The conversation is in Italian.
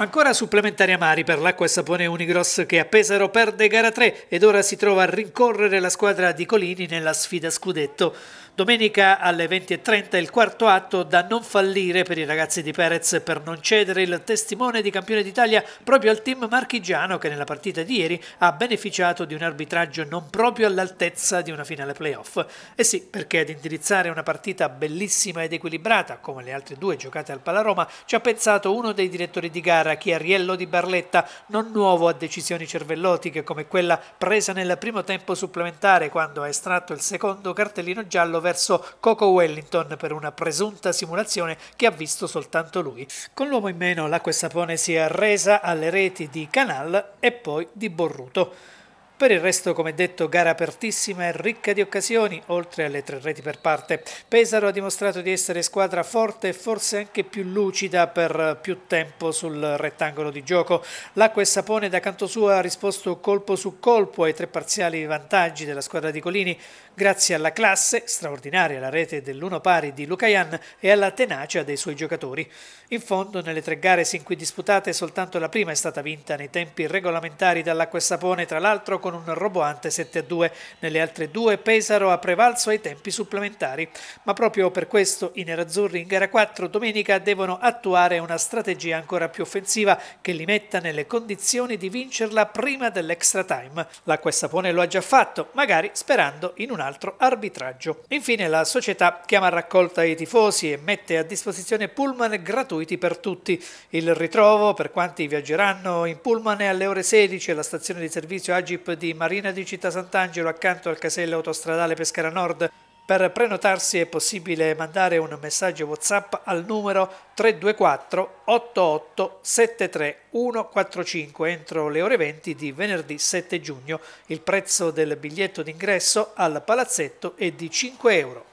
Ancora supplementari amari per l'acqua e sapone Unigross che a Pesaro perde gara 3 ed ora si trova a rincorrere la squadra di Colini nella sfida scudetto. Domenica alle 20.30 il quarto atto da non fallire per i ragazzi di Perez per non cedere il testimone di campione d'Italia proprio al team marchigiano che nella partita di ieri ha beneficiato di un arbitraggio non proprio all'altezza di una finale playoff. E eh sì, perché ad indirizzare una partita bellissima ed equilibrata come le altre due giocate al Palaroma ci ha pensato uno dei direttori di gara Ferrara, Chiariello di Barletta, non nuovo a decisioni cervellotiche come quella presa nel primo tempo supplementare quando ha estratto il secondo cartellino giallo verso Coco Wellington per una presunta simulazione che ha visto soltanto lui. Con l'uomo in meno l'acqua e sapone si è arresa alle reti di Canal e poi di Borruto. Per il resto, come detto, gara apertissima e ricca di occasioni, oltre alle tre reti per parte. Pesaro ha dimostrato di essere squadra forte e forse anche più lucida per più tempo sul rettangolo di gioco. L'acqua e Sapone da canto suo ha risposto colpo su colpo ai tre parziali vantaggi della squadra di Colini, grazie alla classe, straordinaria la rete dell'uno pari di Lucaian e alla tenacia dei suoi giocatori. In fondo, nelle tre gare sin qui disputate, soltanto la prima è stata vinta nei tempi regolamentari dall'acqua e Sapone, tra l'altro con con un roboante 7 a 2. Nelle altre due Pesaro ha prevalso ai tempi supplementari, ma proprio per questo i nerazzurri in gara 4 domenica devono attuare una strategia ancora più offensiva che li metta nelle condizioni di vincerla prima dell'extra time. L'acqua e sapone lo ha già fatto, magari sperando in un altro arbitraggio. Infine la società chiama a raccolta i tifosi e mette a disposizione pullman gratuiti per tutti. Il ritrovo per quanti viaggeranno in pullman alle ore 16 alla stazione di servizio Agip di Marina di Città Sant'Angelo accanto al casello autostradale Pescara Nord. Per prenotarsi è possibile mandare un messaggio WhatsApp al numero 324 88 73 145 entro le ore 20 di venerdì 7 giugno. Il prezzo del biglietto d'ingresso al palazzetto è di 5 euro.